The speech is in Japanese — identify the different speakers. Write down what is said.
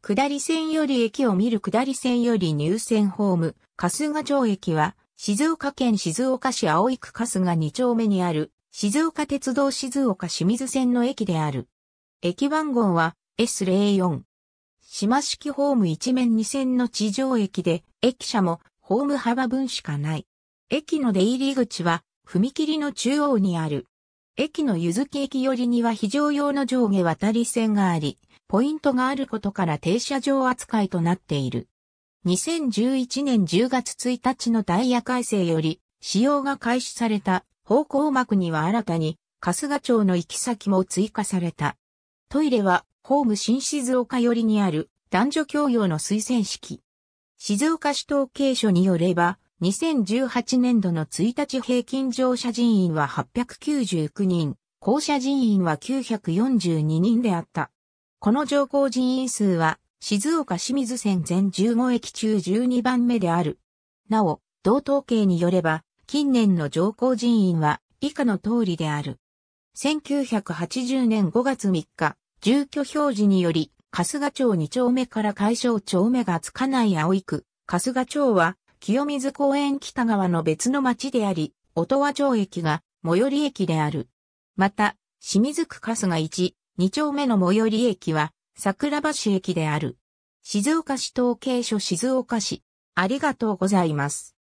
Speaker 1: 下
Speaker 2: り線より駅を見る下り線より入線ホーム、春日町駅は、静岡県静岡市青井区春日2丁目にある、静岡鉄道静岡清水線の駅である。駅番号は S04。島式ホーム一面2線の地上駅で、駅舎もホーム幅分しかない。駅の出入り口は、踏切の中央にある。駅の湯月駅寄りには非常用の上下渡り線があり、ポイントがあることから停車場扱いとなっている。2011年10月1日のダイヤ改正より使用が開始された方向幕には新たに春日町の行き先も追加された。トイレはホーム新静岡寄りにある男女共用の推薦式。静岡市統計所によれば、2018年度の1日平均乗車人員は899人、降車人員は942人であった。この乗降人員数は、静岡清水線全15駅中12番目である。なお、同統計によれば、近年の乗降人員は以下の通りである。1980年5月3日、住居表示により、春日町2丁目から海省町目がつかない葵区、春日町は、清水公園北側の別の町であり、音羽町駅が最寄り駅である。また、清水区春日1、2丁目の最寄り駅は桜橋駅である。静岡市統計所静岡市。ありがとうございます。